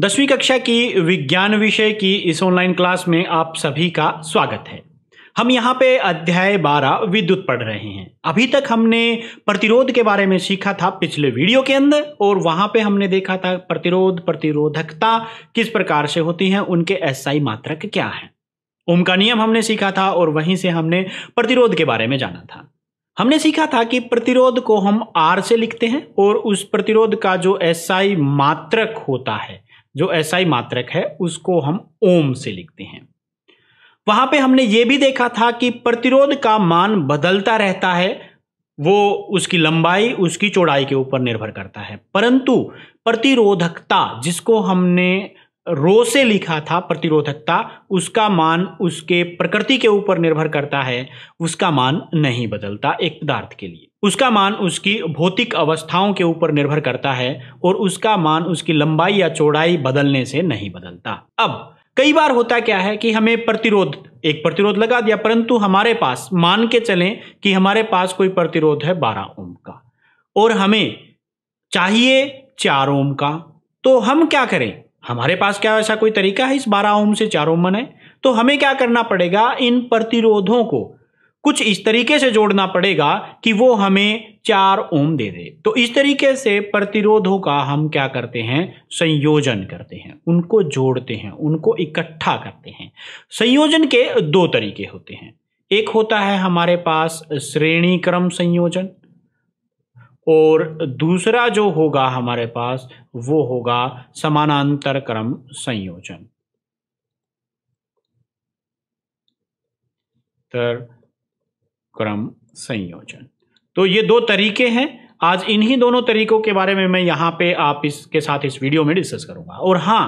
दसवीं कक्षा की विज्ञान विषय की इस ऑनलाइन क्लास में आप सभी का स्वागत है हम यहाँ पे अध्याय बारह विद्युत पढ़ रहे हैं अभी तक हमने प्रतिरोध के बारे में सीखा था पिछले वीडियो के अंदर और वहां पे हमने देखा था प्रतिरोध प्रतिरोधकता किस प्रकार से होती है उनके एसआई मात्रक क्या है ओम का नियम हमने सीखा था और वहीं से हमने प्रतिरोध के बारे में जाना था हमने सीखा था कि प्रतिरोध को हम आर से लिखते हैं और उस प्रतिरोध का जो एसआई मात्रक होता है जो एसआई मात्रक है उसको हम ओम से लिखते हैं वहां पे हमने ये भी देखा था कि प्रतिरोध का मान बदलता रहता है वो उसकी लंबाई उसकी चौड़ाई के ऊपर निर्भर करता है परंतु प्रतिरोधकता जिसको हमने रो से लिखा था प्रतिरोधकता उसका मान उसके प्रकृति के ऊपर निर्भर करता है उसका मान नहीं बदलता एक पदार्थ के लिए उसका मान उसकी भौतिक अवस्थाओं के ऊपर निर्भर करता है और उसका मान उसकी लंबाई या चौड़ाई बदलने से नहीं बदलता अब कई बार होता क्या है कि हमें प्रतिरोध एक प्रतिरोध लगा दिया परंतु हमारे पास मान के चलें कि हमारे पास कोई प्रतिरोध है बारह ओम का और हमें चाहिए चार ओम का तो हम क्या करें हमारे पास क्या ऐसा कोई तरीका है इस बारह ओम से चार ओम बने तो हमें क्या करना पड़ेगा इन प्रतिरोधों को कुछ इस तरीके से जोड़ना पड़ेगा कि वो हमें चार ओम दे दे तो इस तरीके से प्रतिरोधों का हम क्या करते हैं संयोजन करते हैं उनको जोड़ते हैं उनको इकट्ठा करते हैं संयोजन के दो तरीके होते हैं एक होता है हमारे पास श्रेणी क्रम संयोजन और दूसरा जो होगा हमारे पास वो होगा समानांतर क्रम संयोजन तर क्रम संयोजन तो ये दो तरीके हैं आज इन्हीं दोनों तरीकों के बारे में मैं यहाँ पे आप इसके साथ इस वीडियो में डिस्कस करूंगा और हाँ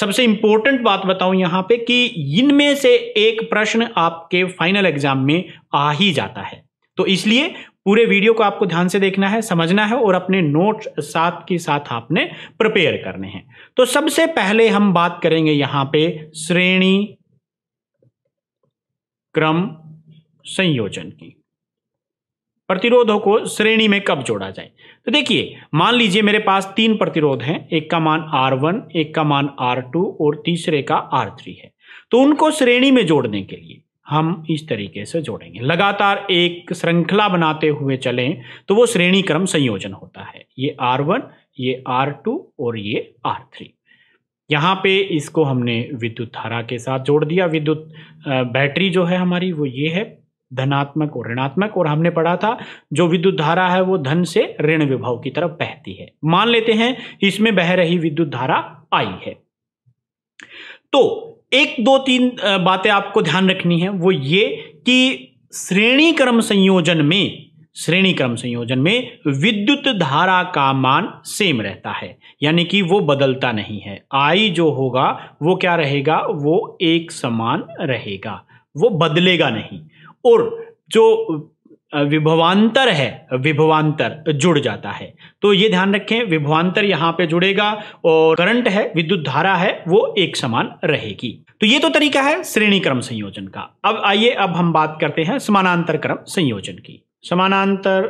सबसे इंपॉर्टेंट बात बताऊं यहाँ पे कि इनमें से एक प्रश्न आपके फाइनल एग्जाम में आ ही जाता है तो इसलिए पूरे वीडियो को आपको ध्यान से देखना है समझना है और अपने नोट्स साथ के साथ आपने प्रिपेयर करने हैं तो सबसे पहले हम बात करेंगे यहाँ पे श्रेणी क्रम संयोजन की प्रतिरोधों को श्रेणी में कब जोड़ा जाए तो देखिए मान लीजिए मेरे पास तीन प्रतिरोध हैं एक का मान R1, एक का मान R2 और तीसरे का R3 है तो उनको श्रेणी में जोड़ने के लिए हम इस तरीके से जोड़ेंगे लगातार एक श्रृंखला बनाते हुए चलें तो वो श्रेणी क्रम संयोजन होता है ये R1, ये R2 और ये R3 यहाँ पे इसको हमने विद्युत धारा के साथ जोड़ दिया विद्युत बैटरी जो है हमारी वो ये है धनात्मक और ऋणात्मक और हमने पढ़ा था जो विद्युत धारा है वो धन से ऋण विभव की तरफ बहती है मान लेते हैं इसमें बह रही विद्युत धारा आई है तो एक दो तीन बातें आपको ध्यान रखनी है वो ये कि श्रेणी क्रम संयोजन में श्रेणी क्रम संयोजन में विद्युत धारा का मान सेम रहता है यानी कि वो बदलता नहीं है आई जो होगा वो क्या रहेगा वो एक समान रहेगा वो बदलेगा नहीं और जो विभवांतर है विभवांतर जुड़ जाता है तो ये ध्यान रखें विभवांतर यहाँ पे जुड़ेगा और करंट है विद्युत धारा है वो एक समान रहेगी तो ये तो तरीका है श्रेणी क्रम संयोजन का अब आइए अब हम बात करते हैं समानांतर क्रम संयोजन की समानांतर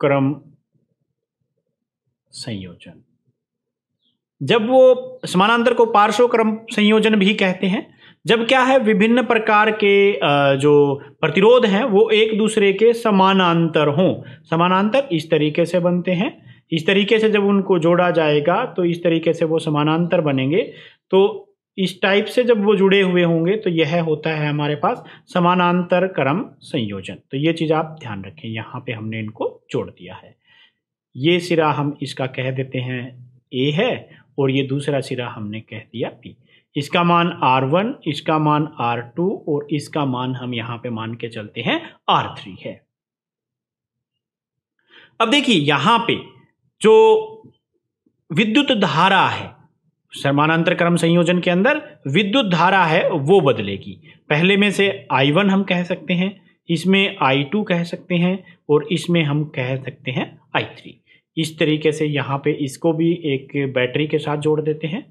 क्रम संयोजन जब वो समानांतर को पार्श्व क्रम संयोजन भी कहते हैं जब क्या है विभिन्न प्रकार के जो प्रतिरोध हैं वो एक दूसरे के समानांतर हों समानांतर इस तरीके से बनते हैं इस तरीके से जब उनको जोड़ा जाएगा तो इस तरीके से वो समानांतर बनेंगे तो इस टाइप से जब वो जुड़े हुए होंगे तो यह होता है हमारे पास समानांतर क्रम संयोजन तो ये चीज़ आप ध्यान रखें यहाँ पे हमने इनको जोड़ दिया है ये सिरा हम इसका कह देते हैं ए है और ये दूसरा सिरा हमने कह दिया पी इसका मान R1 इसका मान R2 और इसका मान हम यहां पे मान के चलते हैं R3 है अब देखिए यहां पे जो विद्युत धारा है समानांतर क्रम संयोजन के अंदर विद्युत धारा है वो बदलेगी पहले में से I1 हम कह सकते हैं इसमें I2 कह सकते हैं और इसमें हम कह सकते हैं I3 इस तरीके से यहाँ पे इसको भी एक बैटरी के साथ जोड़ देते हैं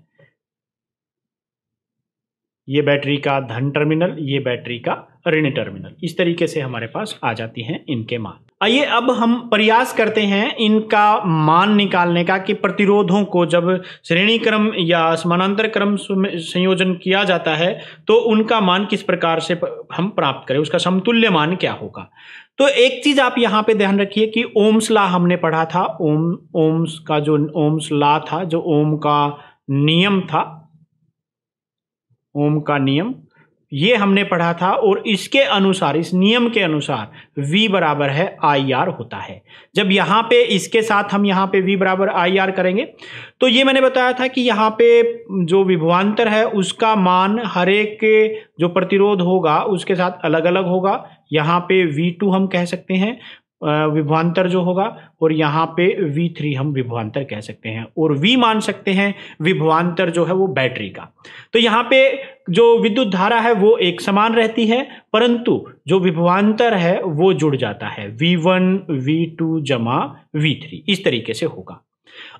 ये बैटरी का धन टर्मिनल ये बैटरी का ऋण टर्मिनल इस तरीके से हमारे पास आ जाती हैं इनके मान आइए अब हम प्रयास करते हैं इनका मान निकालने का कि प्रतिरोधों को जब श्रेणी क्रम या समानांतर क्रम संयोजन किया जाता है तो उनका मान किस प्रकार से हम प्राप्त करें उसका समतुल्य मान क्या होगा तो एक चीज आप यहाँ पे ध्यान रखिए कि ओम्स ला हमने पढ़ा था ओम ओम्स का जो ओम्स ला था जो ओम का नियम था ओम का नियम ये हमने पढ़ा था और इसके अनुसार इस नियम के अनुसार v बराबर है आई आर होता है जब यहाँ पे इसके साथ हम यहाँ पे v बराबर आई आर करेंगे तो ये मैंने बताया था कि यहाँ पे जो विभवांतर है उसका मान हर एक जो प्रतिरोध होगा उसके साथ अलग अलग होगा यहाँ पे v2 हम कह सकते हैं विभवांतर जो होगा और यहाँ पे V3 हम विभवांतर कह सकते हैं और V मान सकते हैं विभवांतर जो है वो बैटरी का तो यहाँ पे जो विद्युत धारा है वो एक समान रहती है परंतु जो विभवांतर है वो जुड़ जाता है V1 V2 जमा V3 इस तरीके से होगा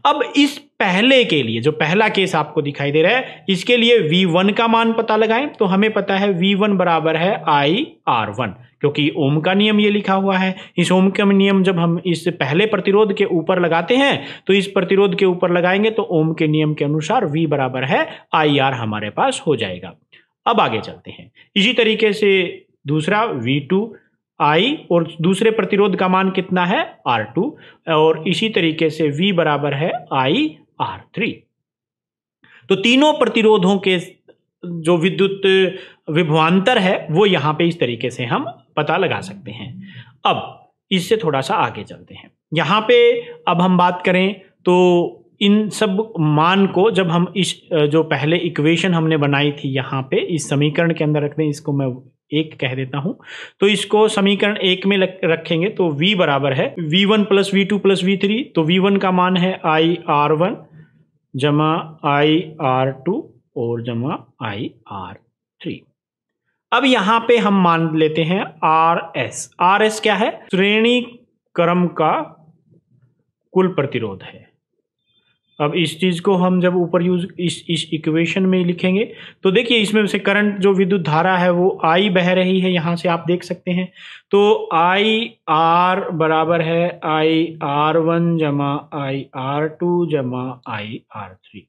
अब इस पहले के लिए जो पहला केस आपको दिखाई दे रहा है इसके लिए V1 का मान पता लगाएं तो हमें पता है V1 बराबर है आई आर वन क्योंकि ओम का नियम ये लिखा हुआ है इस ओम का नियम जब हम इस पहले प्रतिरोध के ऊपर लगाते हैं तो इस प्रतिरोध के ऊपर लगाएंगे तो ओम के नियम के अनुसार V बराबर है आई आर हमारे पास हो जाएगा अब आगे चलते हैं इसी तरीके से दूसरा वी टू आई और दूसरे प्रतिरोध का मान कितना है आर टू और इसी तरीके से वी बराबर है आई आर थ्री तो तीनों प्रतिरोधों के जो विद्युत विभवांतर है वो यहां पे इस तरीके से हम पता लगा सकते हैं अब इससे थोड़ा सा आगे चलते हैं यहां पे अब हम बात करें तो इन सब मान को जब हम इस जो पहले इक्वेशन हमने बनाई थी यहाँ पे इस समीकरण के अंदर रखने इसको मैं एक कह देता हूं तो इसको समीकरण एक में रखेंगे तो v बराबर है v1 one plus V two plus V three तो v1 का मान है आई आर वन जमा आई आर टू और जमा आई आर थ्री अब यहां पे हम मान लेते हैं आर एस आर एस क्या है श्रेणी क्रम का कुल प्रतिरोध है अब इस चीज़ को हम जब ऊपर यूज इस इस इक्वेशन में लिखेंगे तो देखिए इसमें से करंट जो विद्युत धारा है वो आई बह रही है यहाँ से आप देख सकते हैं तो आई आर बराबर है आई आर वन जमा आई आर टू जमा आई आर थ्री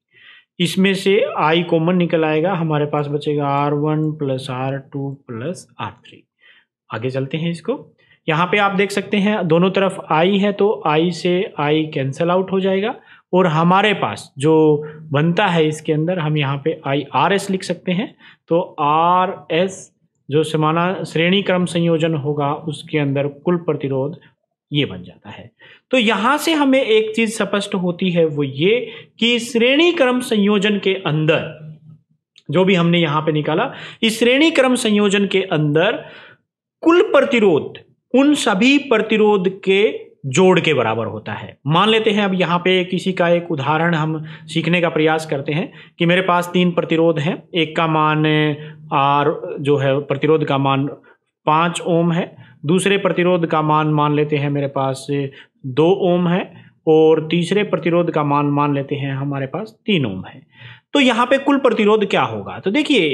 इसमें से आई कॉमन निकल आएगा हमारे पास बचेगा R one plus R two plus R three आगे चलते हैं इसको यहाँ पे आप देख सकते हैं दोनों तरफ आई है तो आई से आई कैंसल आउट हो जाएगा और हमारे पास जो बनता है इसके अंदर हम यहाँ पे आई आर एस लिख सकते हैं तो आर एस जो समाना श्रेणी क्रम संयोजन होगा उसके अंदर कुल प्रतिरोध ये बन जाता है तो यहां से हमें एक चीज स्पष्ट होती है वो ये कि श्रेणी क्रम संयोजन के अंदर जो भी हमने यहां पे निकाला इस श्रेणी क्रम संयोजन के अंदर कुल प्रतिरोध उन सभी प्रतिरोध के जोड़ के बराबर होता है मान लेते हैं अब यहाँ पे किसी का एक उदाहरण हम सीखने का प्रयास करते हैं कि मेरे पास तीन प्रतिरोध हैं एक का मान आर जो है प्रतिरोध का मान पाँच ओम है दूसरे प्रतिरोध का मान मान लेते हैं मेरे पास दो ओम है और तीसरे प्रतिरोध का मान मान लेते हैं हमारे पास तीन ओम है तो यहाँ पे कुल प्रतिरोध क्या होगा तो देखिए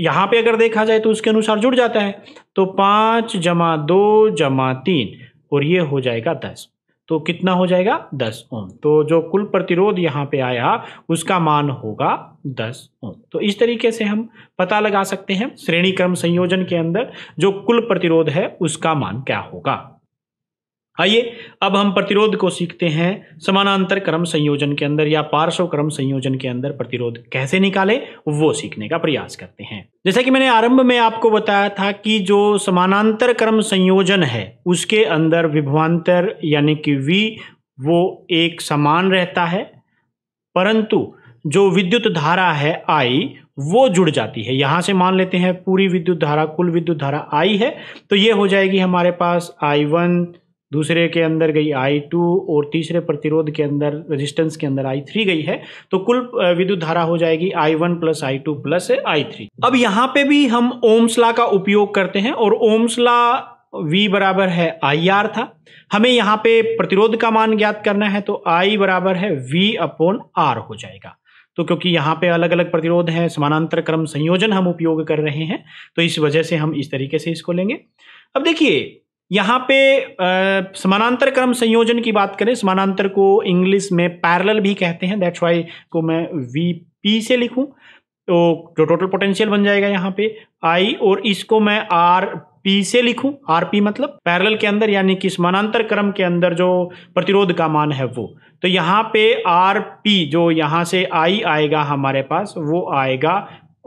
यहाँ पे अगर देखा जाए तो उसके अनुसार जुड़ जाता है तो पाँच जमा दो जमा तीन और ये हो जाएगा दस तो कितना हो जाएगा दस ओम तो जो कुल प्रतिरोध यहाँ पे आया उसका मान होगा दस ओम तो इस तरीके से हम पता लगा सकते हैं श्रेणी क्रम संयोजन के अंदर जो कुल प्रतिरोध है उसका मान क्या होगा आइए अब हम प्रतिरोध को सीखते हैं समानांतर क्रम संयोजन के अंदर या पार्श्व क्रम संयोजन के अंदर प्रतिरोध कैसे निकाले वो सीखने का प्रयास करते हैं जैसा कि मैंने आरंभ में आपको बताया था कि जो समानांतर क्रम संयोजन है उसके अंदर विभवांतर यानी कि वी वो एक समान रहता है परंतु जो विद्युत धारा है आई वो जुड़ जाती है यहां से मान लेते हैं पूरी विद्युत धारा कुल विद्युत धारा आई है तो ये हो जाएगी हमारे पास आई वन दूसरे के अंदर गई आई टू और तीसरे प्रतिरोध के अंदर रेजिस्टेंस के अंदर आई थ्री गई है तो कुल विद्युत धारा हो जाएगी I one plus I two plus I three अब यहाँ पे भी हम ओम्सला का उपयोग करते हैं और ओम्सला V बराबर है आई आर था हमें यहाँ पे प्रतिरोध का मान ज्ञात करना है तो I बराबर है V अपॉन आर हो जाएगा तो क्योंकि यहाँ पे अलग अलग प्रतिरोध हैं समानांतर क्रम संयोजन हम उपयोग कर रहे हैं तो इस वजह से हम इस तरीके से इसको लेंगे अब देखिए यहाँ पे समानांतर क्रम संयोजन की बात करें समानांतर को इंग्लिश में पैरेलल भी कहते हैं दैट्स वाई को मैं वी पी से लिखूं तो जो टोटल पोटेंशियल बन जाएगा यहाँ पे आई और इसको मैं आर पी से लिखूं आर पी मतलब पैरेलल के अंदर यानी कि समानांतर क्रम के अंदर जो प्रतिरोध का मान है वो तो यहाँ पे आर पी जो यहाँ से आई आएगा हमारे पास वो आएगा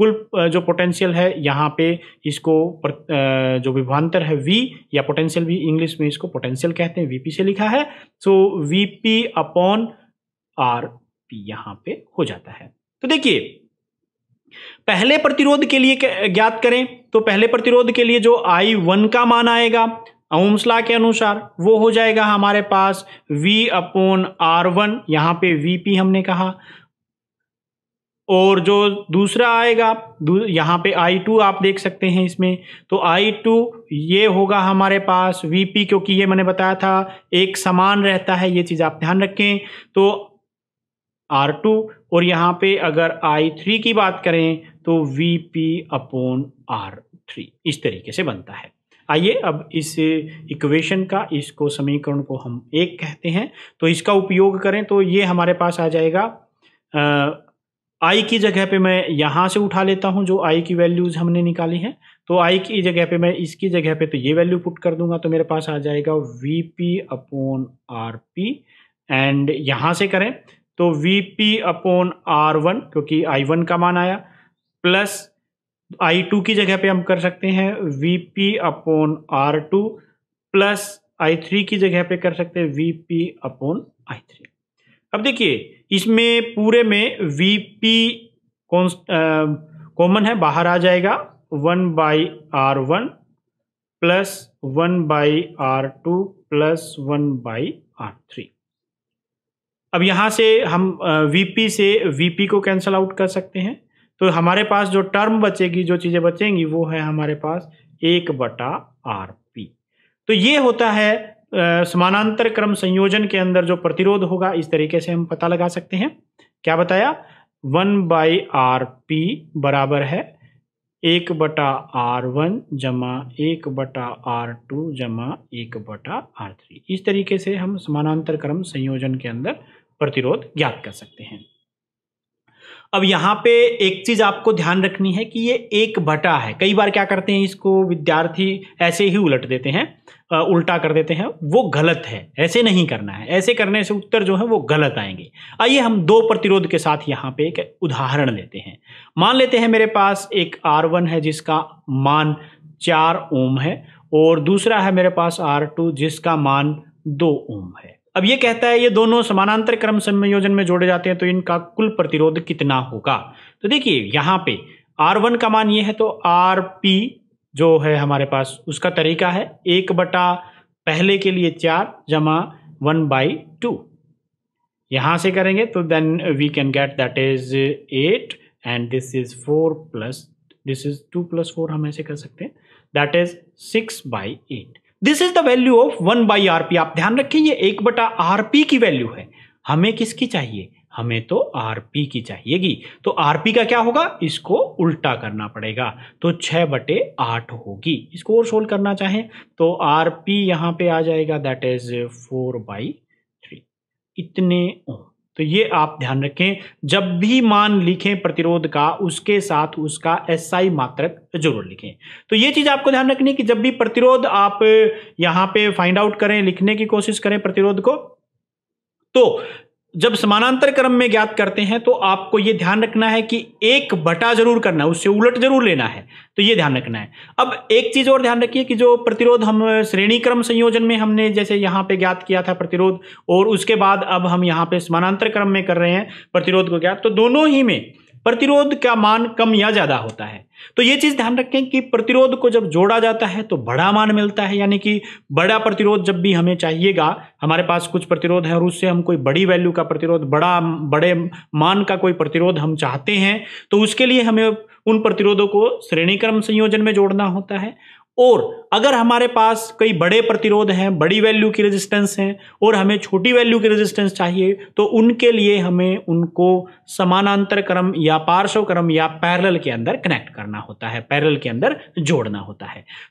कुल जो पोटेंशियल है यहाँ पे इसको जो विभांतर है वी या पोटेंशियल भी इंग्लिश में इसको पोटेंशियल कहते हैं वीपी से लिखा है so VP upon R P यहाँ पे हो जाता है तो देखिए पहले प्रतिरोध के लिए ज्ञात करें तो पहले प्रतिरोध के लिए जो आई वन का मान आएगा ओम्स के अनुसार वो हो जाएगा हमारे पास V अपोन आर वन यहां पर वीपी हमने कहा और जो दूसरा आएगा दू, यहाँ पे आई टू आप देख सकते हैं इसमें तो आई टू ये होगा हमारे पास वी पी क्योंकि ये मैंने बताया था एक समान रहता है ये चीज़ आप ध्यान रखें तो आर टू और यहाँ पे अगर आई थ्री की बात करें तो V P upon R three इस तरीके से बनता है आइए अब इस इक्वेशन का इसको समीकरण को हम एक कहते हैं तो इसका उपयोग करें तो ये हमारे पास आ जाएगा आ, आई की जगह पे मैं यहाँ से उठा लेता हूँ जो आई की वैल्यूज़ हमने निकाली है तो आई की जगह पे मैं इसकी जगह पे तो ये वैल्यू पुट कर दूंगा तो मेरे पास आ जाएगा V P upon R P and यहाँ से करें तो V P upon R one क्योंकि आई वन का मान आया प्लस आई टू की जगह पे हम कर सकते हैं V P upon R two plus I three की जगह पे कर सकते हैं V P upon I three अब देखिए इसमें पूरे में वी पी कॉमन है बाहर आ जाएगा one by R one plus one by R two plus one by R three अब यहां से हम वीपी से वीपी को कैंसिल आउट कर सकते हैं तो हमारे पास जो टर्म बचेगी जो चीज़ें बचेंगी वो है हमारे पास एक बटा आर पी तो ये होता है समानांतर क्रम संयोजन के अंदर जो प्रतिरोध होगा इस तरीके से हम पता लगा सकते हैं क्या बताया वन बाई आर पी बराबर है एक बटा आर वन जमा एक बटा आर टू जमा एक बटा आर थ्री इस तरीके से हम समानांतर क्रम संयोजन के अंदर प्रतिरोध ज्ञात कर सकते हैं अब यहाँ पे एक चीज़ आपको ध्यान रखनी है कि ये एक बटा है कई बार क्या करते हैं इसको विद्यार्थी ऐसे ही उलट देते हैं उल्टा कर देते हैं वो गलत है ऐसे नहीं करना है ऐसे करने से उत्तर जो है वो गलत आएंगे आइए हम दो प्रतिरोध के साथ यहाँ पे एक उदाहरण लेते हैं मान लेते हैं मेरे पास एक आर वन है जिसका मान चार ओम है और दूसरा है मेरे पास आर टू जिसका मान दो ओम है अब ये कहता है ये दोनों समानांतर क्रम संयोजन में जोड़े जाते हैं तो इनका कुल प्रतिरोध कितना होगा तो देखिए यहाँ पे R1 का मान ये है तो RP जो है हमारे पास उसका तरीका है एक बटा पहले के लिए चार जमा वन बाई टू यहां से करेंगे तो then we can get that is eight and this is four plus this is two plus four हम ऐसे कर सकते हैं that is six by eight this is the value of one by R P आप ध्यान रखें ये एक बटा आर पी की वैल्यू है हमें किसकी चाहिए हमें तो आर पी की चाहिएगी तो आर पी का क्या होगा इसको उल्टा करना पड़ेगा तो छः बटे आठ होगी इसको और सोल्व करना चाहें तो आर पी यहाँ पे आ जाएगा that is four by three इतने ओम तो ये आप ध्यान रखें जब भी मान लिखें प्रतिरोध का उसके साथ उसका एसआई मात्रक जरूर लिखें तो ये चीज आपको ध्यान रखनी कि जब भी प्रतिरोध आप यहां पे फाइंड आउट करें लिखने की कोशिश करें प्रतिरोध को तो जब समानांतर क्रम में ज्ञात करते हैं तो आपको यह ध्यान रखना है कि एक बटा जरूर करना है उससे उलट जरूर लेना है तो ये ध्यान रखना है अब एक चीज और ध्यान रखिए कि जो प्रतिरोध हम श्रेणी क्रम संयोजन में हमने जैसे यहाँ पे ज्ञात किया था प्रतिरोध और उसके बाद अब हम यहां पे समानांतर क्रम में कर रहे हैं प्रतिरोध को ज्ञात तो दोनों ही में प्रतिरोध का मान कम या ज्यादा होता है तो ये चीज ध्यान रखें कि प्रतिरोध को जब जोड़ा जाता है तो बड़ा मान मिलता है यानी कि बड़ा प्रतिरोध जब भी हमें चाहिएगा हमारे पास कुछ प्रतिरोध है और उससे हम कोई बड़ी वैल्यू का प्रतिरोध बड़ा बड़े मान का कोई प्रतिरोध हम चाहते हैं तो उसके लिए हमें उन प्रतिरोधों को श्रेणी क्रम संयोजन में जोड़ना होता है और अगर हमारे पास कई बड़े प्रतिरोध हैं बड़ी वैल्यू की रेजिस्टेंस हैं और हमें छोटी वैल्यू की रेजिस्टेंस चाहिए तो उनके लिए हमें उनको समानांतर क्रम या पार्श्व क्रम या पैरल के अंदर कनेक्ट करना होता है पैरल के अंदर जोड़ना होता है